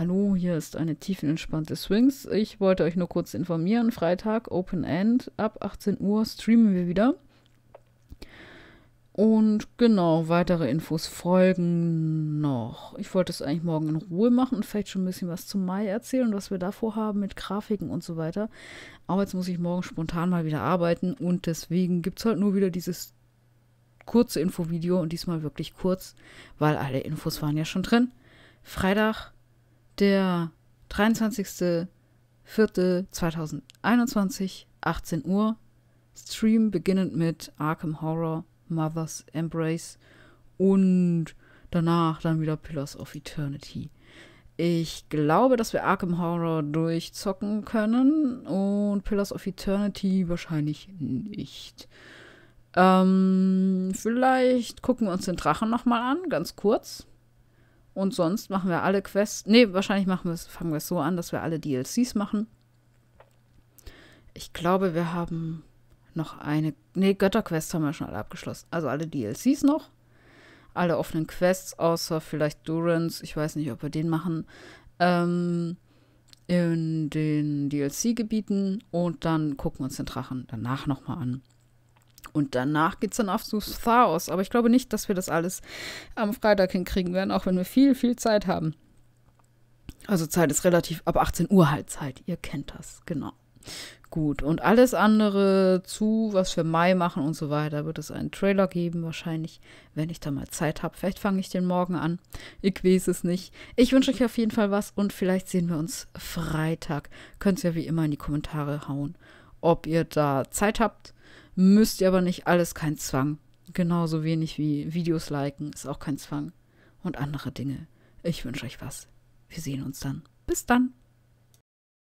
Hallo, hier ist eine tiefenentspannte Swings. Ich wollte euch nur kurz informieren. Freitag, Open End, ab 18 Uhr streamen wir wieder. Und genau, weitere Infos folgen noch. Ich wollte es eigentlich morgen in Ruhe machen und vielleicht schon ein bisschen was zum Mai erzählen, was wir da vorhaben mit Grafiken und so weiter. Aber jetzt muss ich morgen spontan mal wieder arbeiten und deswegen gibt es halt nur wieder dieses kurze Infovideo und diesmal wirklich kurz, weil alle Infos waren ja schon drin. Freitag, der 23.04.2021, 18 Uhr. Stream beginnend mit Arkham Horror, Mother's Embrace und danach dann wieder Pillars of Eternity. Ich glaube, dass wir Arkham Horror durchzocken können und Pillars of Eternity wahrscheinlich nicht. Ähm, vielleicht gucken wir uns den Drachen nochmal an, ganz kurz. Und sonst machen wir alle Quests. Ne, wahrscheinlich machen wir's, fangen wir es so an, dass wir alle DLCs machen. Ich glaube, wir haben noch eine. Ne, Götterquest haben wir schon alle abgeschlossen. Also alle DLCs noch. Alle offenen Quests, außer vielleicht Durance. Ich weiß nicht, ob wir den machen. Ähm, in den DLC-Gebieten. Und dann gucken wir uns den Drachen danach nochmal an. Und danach geht es dann auf zu Thaos. Aber ich glaube nicht, dass wir das alles am Freitag hinkriegen werden, auch wenn wir viel, viel Zeit haben. Also Zeit ist relativ ab 18 Uhr halt Zeit. Ihr kennt das, genau. Gut, und alles andere zu, was wir Mai machen und so weiter, wird es einen Trailer geben, wahrscheinlich, wenn ich da mal Zeit habe. Vielleicht fange ich den morgen an. Ich weiß es nicht. Ich wünsche euch auf jeden Fall was und vielleicht sehen wir uns Freitag. Könnt ihr ja wie immer in die Kommentare hauen, ob ihr da Zeit habt Müsst ihr aber nicht, alles kein Zwang. Genauso wenig wie Videos liken ist auch kein Zwang. Und andere Dinge. Ich wünsche euch was. Wir sehen uns dann. Bis dann.